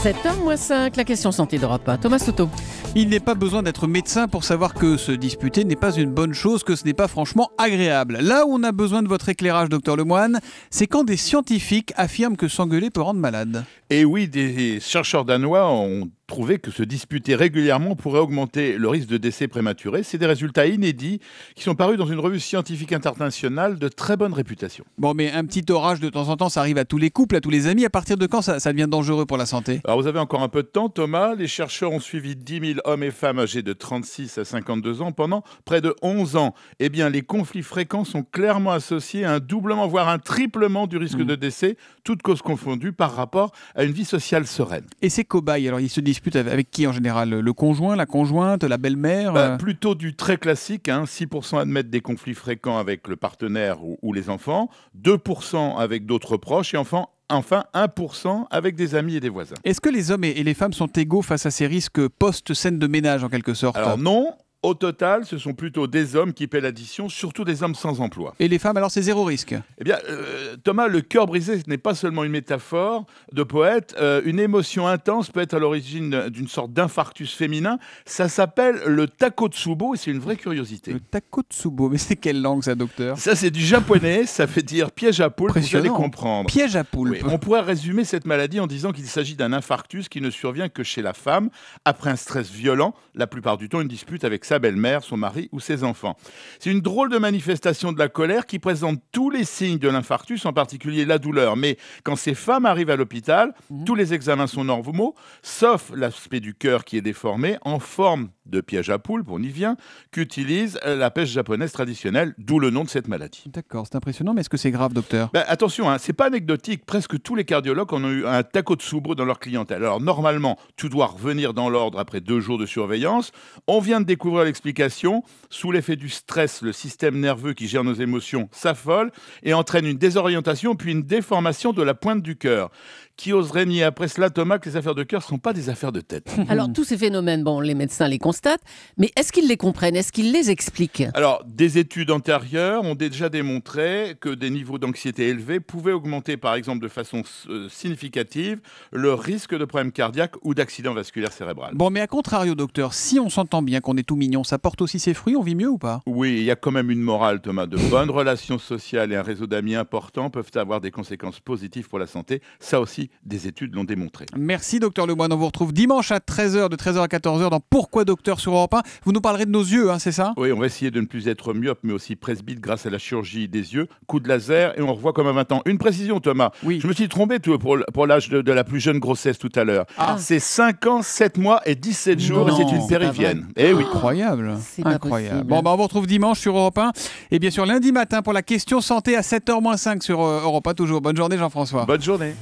7h moins 5, la question santé d'Europe Thomas Soto. Il n'est pas besoin d'être médecin pour savoir que se disputer n'est pas une bonne chose, que ce n'est pas franchement agréable. Là où on a besoin de votre éclairage, docteur Lemoine, c'est quand des scientifiques affirment que s'engueuler peut rendre malade. Et eh oui, des chercheurs danois ont trouvé que se disputer régulièrement pourrait augmenter le risque de décès prématuré. C'est des résultats inédits qui sont parus dans une revue scientifique internationale de très bonne réputation. Bon, mais un petit orage de temps en temps, ça arrive à tous les couples, à tous les amis. À partir de quand ça, devient dangereux pour la santé Alors, vous avez encore un peu de temps, Thomas. Les chercheurs ont suivi 10 000 hommes et femmes âgés de 36 à 52 ans pendant près de 11 ans. Eh bien, les conflits fréquents sont clairement associés à un doublement, voire un triplement du risque hmm. de décès, toutes causes confondues, par rapport à une vie sociale sereine. Et ces cobayes, alors, ils se disent avec qui en général Le conjoint, la conjointe, la belle-mère bah, euh Plutôt du très classique. 6% hein. admettent des conflits fréquents avec le partenaire ou, les enfants, 2% avec d'autres proches et enfin 1% avec des amis et des voisins. Est-ce que les hommes et les femmes sont égaux face à ces risques post-scène de ménage en quelque sorte Alors non, au total, ce sont plutôt des hommes qui paient l'addition, surtout des hommes sans emploi. Et les femmes, alors c'est zéro risque Eh bien, euh, Thomas, le cœur brisé, ce n'est pas seulement une métaphore de poète. Euh, une émotion intense peut être à l'origine d'une sorte d'infarctus féminin. Ça s'appelle le takotsubo et c'est une vraie curiosité. Le takotsubo, mais c'est quelle langue ça, docteur Ça, c'est du japonais, ça fait dire piège à poule, vous allez comprendre. Piège à poule. on pourrait résumer cette maladie en disant qu'il s'agit d'un infarctus qui ne survient que chez la femme, après un stress violent, la plupart du temps une dispute avec sa belle-mère, son mari ou ses enfants. C'est une drôle de manifestation de la colère qui présente tous les signes de l'infarctus, en particulier la douleur. Mais quand ces femmes arrivent à l'hôpital, mhm. tous les examens sont normaux, sauf l'aspect du cœur qui est déformé, en forme de piège à poule, on y vient, qu'utilise la pêche japonaise traditionnelle, d'où le nom de cette maladie. D'accord, c'est impressionnant, mais est-ce que c'est grave, docteur ben, Attention, hein, c'est pas anecdotique. Presque tous les cardiologues en ont eu un taco de soubre dans leur clientèle. Alors normalement, tout doit revenir dans l'ordre après deux jours de surveillance. On vient de découvrir l'explication. Sous l'effet du stress, le système nerveux qui gère nos émotions s'affole et entraîne une désorientation puis une déformation de la pointe du cœur. Qui oserait nier après cela, Thomas, que les affaires de cœur ne sont pas des affaires de tête Alors tous ces phénomènes, bon, les médecins les constatent mais est-ce qu'ils les comprennent Est-ce qu'ils les expliquent Alors, des études antérieures ont déjà démontré que des niveaux d'anxiété élevés pouvaient augmenter, par exemple, de façon euh, significative, le risque de problèmes cardiaques ou d'accidents vasculaire cérébral. Bon, mais à contrario, docteur, si on s'entend bien qu'on est tout mignon, ça porte aussi ses fruits, on vit mieux ou pas Oui, il y a quand même une morale, Thomas. De bonnes relations sociales et un réseau d'amis importants peuvent avoir des conséquences positives pour la santé. Ça aussi, des études l'ont démontré. Merci, docteur Lemoine. On vous retrouve dimanche à 13h, de 13h à 14h, dans Pourquoi Docteur sur Europe 1. Vous nous parlerez de nos yeux, hein, c'est ça Oui, on va essayer de ne plus être myope, mais aussi presbyte grâce à la chirurgie des yeux, coup de laser, et on revoit comme à 20 ans. Une précision, Thomas. Oui. Je me suis trompé pour l'âge de, la plus jeune grossesse tout à l'heure. Ah. Ah. C'est 5 ans, 7 mois et 17 jours, et c'est une périvienne. Eh oui. Incroyable. Incroyable. Bon, bah, on vous retrouve dimanche sur Europe 1, et bien sûr lundi matin pour la question santé à 7h-5 sur euh, Europa Toujours bonne journée, Jean-François. Bonne journée.